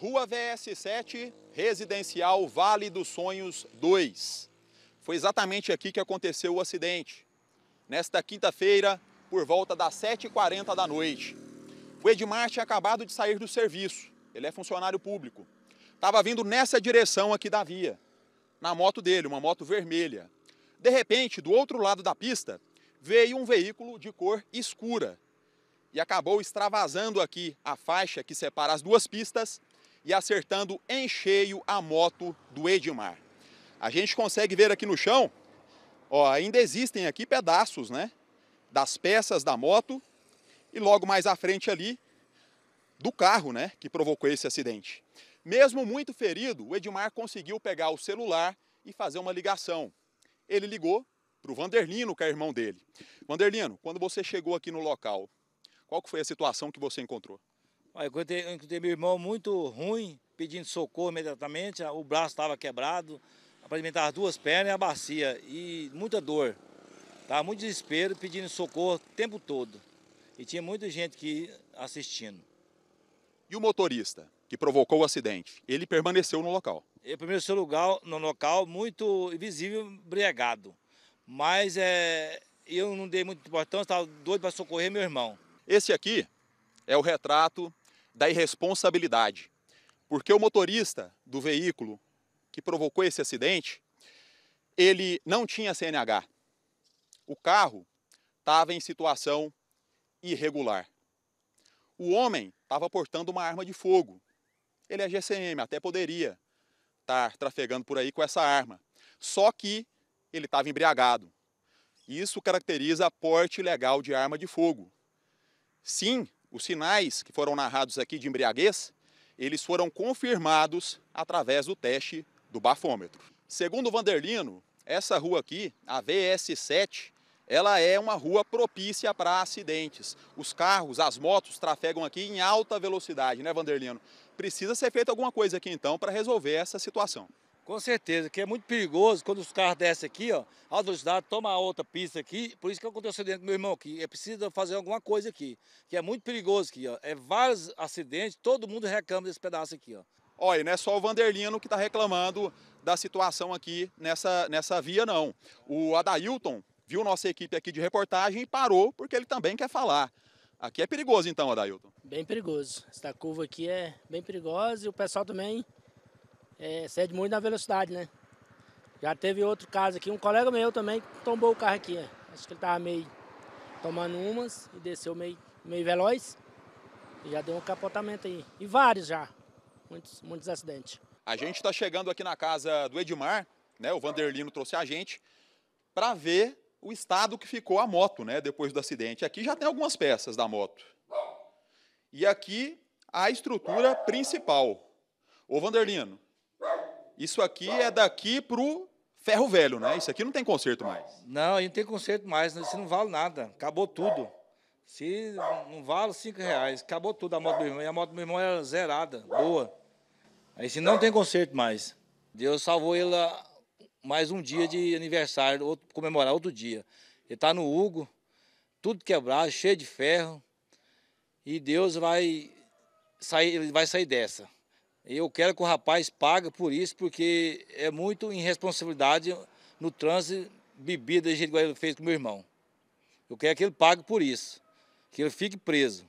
Rua VS7, Residencial Vale dos Sonhos 2. Foi exatamente aqui que aconteceu o acidente. Nesta quinta-feira, por volta das 7h40 da noite. O Edmar tinha acabado de sair do serviço. Ele é funcionário público. Estava vindo nessa direção aqui da via, na moto dele, uma moto vermelha. De repente, do outro lado da pista, veio um veículo de cor escura e acabou extravasando aqui a faixa que separa as duas pistas e acertando em cheio a moto do Edmar. A gente consegue ver aqui no chão, ó, ainda existem aqui pedaços, né, das peças da moto e logo mais à frente ali do carro, né, que provocou esse acidente. Mesmo muito ferido, o Edmar conseguiu pegar o celular e fazer uma ligação. Ele ligou para o Vanderlino, que é irmão dele. Vanderlino, quando você chegou aqui no local, qual que foi a situação que você encontrou? Eu encontrei, encontrei meu irmão muito ruim, pedindo socorro imediatamente. O braço estava quebrado, aparentemente as duas pernas e a bacia. E muita dor. Estava muito desespero, pedindo socorro o tempo todo. E tinha muita gente que assistindo. E o motorista que provocou o acidente, ele permaneceu no local? Ele permaneceu no local, no local muito invisível, embriagado. Mas é, eu não dei muita importância, estava doido para socorrer meu irmão. Esse aqui é o retrato da irresponsabilidade. Porque o motorista do veículo que provocou esse acidente, ele não tinha CNH. O carro estava em situação irregular. O homem estava portando uma arma de fogo. Ele é GCM, até poderia estar trafegando por aí com essa arma. Só que ele estava embriagado. Isso caracteriza porte ilegal de arma de fogo. Sim, os sinais que foram narrados aqui de embriaguez, eles foram confirmados através do teste do bafômetro. Segundo Vanderlino, essa rua aqui, a VS7, ela é uma rua propícia para acidentes. Os carros, as motos trafegam aqui em alta velocidade, né, Vanderlino? Precisa ser feita alguma coisa aqui então para resolver essa situação. Com certeza, que é muito perigoso quando os carros descem aqui, ó, a velocidade, toma outra pista aqui. Por isso que aconteceu dentro do meu irmão aqui. É preciso fazer alguma coisa aqui, que é muito perigoso aqui, ó. É vários acidentes, todo mundo reclama desse pedaço aqui, ó. Olha, não é só o Vanderlino que está reclamando da situação aqui nessa, nessa via, não. O Adailton viu nossa equipe aqui de reportagem e parou porque ele também quer falar. Aqui é perigoso então, Adailton? Bem perigoso. Essa curva aqui é bem perigosa e o pessoal também é, cede muito na velocidade, né? Já teve outro caso aqui, um colega meu também tombou o carro aqui. É. Acho que ele estava meio tomando umas e desceu meio, meio veloz. E já deu um capotamento aí. E vários já. Muitos, muitos acidentes. A gente está chegando aqui na casa do Edmar, né? O Vanderlino trouxe a gente para ver o estado que ficou a moto, né? Depois do acidente. Aqui já tem algumas peças da moto. E aqui a estrutura principal. Ô Vanderlino, isso aqui é daqui pro ferro velho, né? Isso aqui não tem conserto mais. Não, não tem conserto mais, né? isso não vale nada. Acabou tudo. Se não vale cinco reais, acabou tudo a moto do meu irmão. E a moto do meu irmão era zerada, boa. Aí se não tem conserto mais. Deus salvou ele mais um dia de aniversário, outro, comemorar outro dia. Ele está no Hugo, tudo quebrado, cheio de ferro. E Deus vai sair, ele vai sair dessa. Eu quero que o rapaz pague por isso, porque é muito irresponsabilidade no trânsito bebida do jeito que ele fez com meu irmão. Eu quero que ele pague por isso, que ele fique preso.